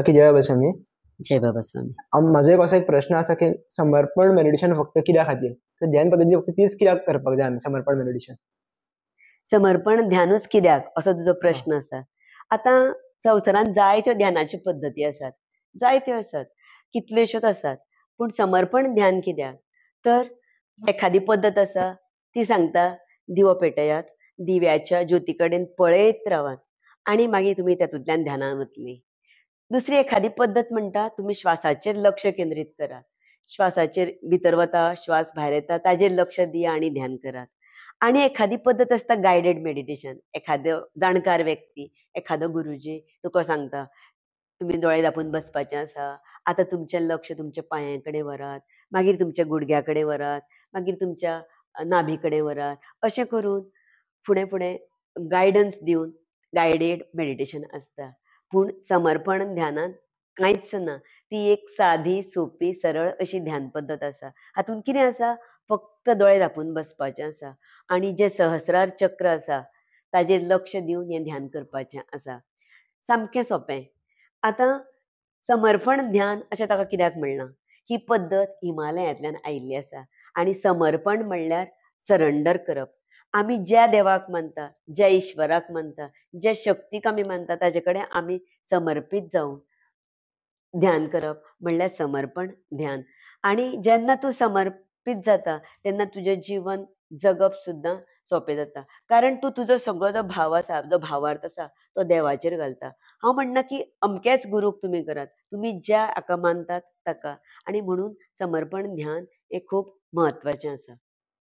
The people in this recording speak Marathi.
की जय स्वामी जय बाबास्वामी म्हाजो एक असो एक प्रश्न असा की समर्पण मेडिटेशन फक्त किद्या खातीर ध्यान पद्धती फक्त तीच कित्याक करपाक जाय आमी समर्पण मेडिटेशन समर्पण ध्यानूच कित्याक असो तुजो प्रश्न असा आतां संवसारांत जायत्यो ध्यानाच्यो पद्धती आसात जायत्यो आसात कितल्योश्योच आसात पूण समर्पण ध्यान कित्याक तर एखादी पद्दत आसा ती सांगता दिवो पेटयात दिव्याच्या ज्योती कडेन पळयत रावात आनी मागीर तुमी तातूंतल्यान ध्यानांत वतली दुसरी एखादी पद्धत म्हणता तुम्ही श्वासाचेर लक्ष केंद्रीत करा श्वासाचेर भितर वता श्वास भायर येता ताजेर लक्ष दिया आणि ध्यान करा आणि एखादी पद्धत आसता गायडेड मेडिटेशन एखादो जाणकार व्यक्ती एखादो गुरुजी तुका सांगता तुम्ही दोळे धापून बसपाचें आसा आता तुमचें लक्ष तुमच्या पांयां कडेन व्हरात मागीर तुमच्या गुडघ्याकडे कडेन व्हरात मागीर तुमच्या नाभीकडे कडेन व्हरात अशें करून फुडें फुडें गायडन्स दिवन गायडेड मेडिटेशन आसता पूण समर्पण ध्यान कांयच ना ती एक साधी सोपी सरळ अशी ध्यान पद्दत आसा हातून कितें आसा फक्त दोळे धापून बसपाचे आसा आणि जे सहस्रार चक्र आसा ताजेर लक्ष दिवन हे ध्यान करपाचे आसा सामकें सोंपें आतां समर्पण ध्यान अशें ताका कित्याक म्हणलां ही पद्दत हिमालयांतल्यान आयिल्ली आसा आणि समर्पण म्हणल्यार सरेंडर करप आमी ज्या देवाक मानता ज्या ईश्वराक मानता ज्या शक्तीक आम्ही मानता ताजे कडेन आमी समर्पीत ध्यान करप म्हणल्यार समर्पण ध्यान आनी जेन्ना तूं समर्पित जाता तेन्ना तुजें जीवन जगप सुद्दां सोंपें जाता कारण तूं तुजो सगळो जो भाव आसा जो भावार्थ आसा तो देवाचेर घालता हांव म्हणना की अमकेच गुरूक तुमी करात तुमी ज्या हाका मानतात ताका आनी म्हणून समर्पण ध्यान हें खूब म्हत्वाचें आसा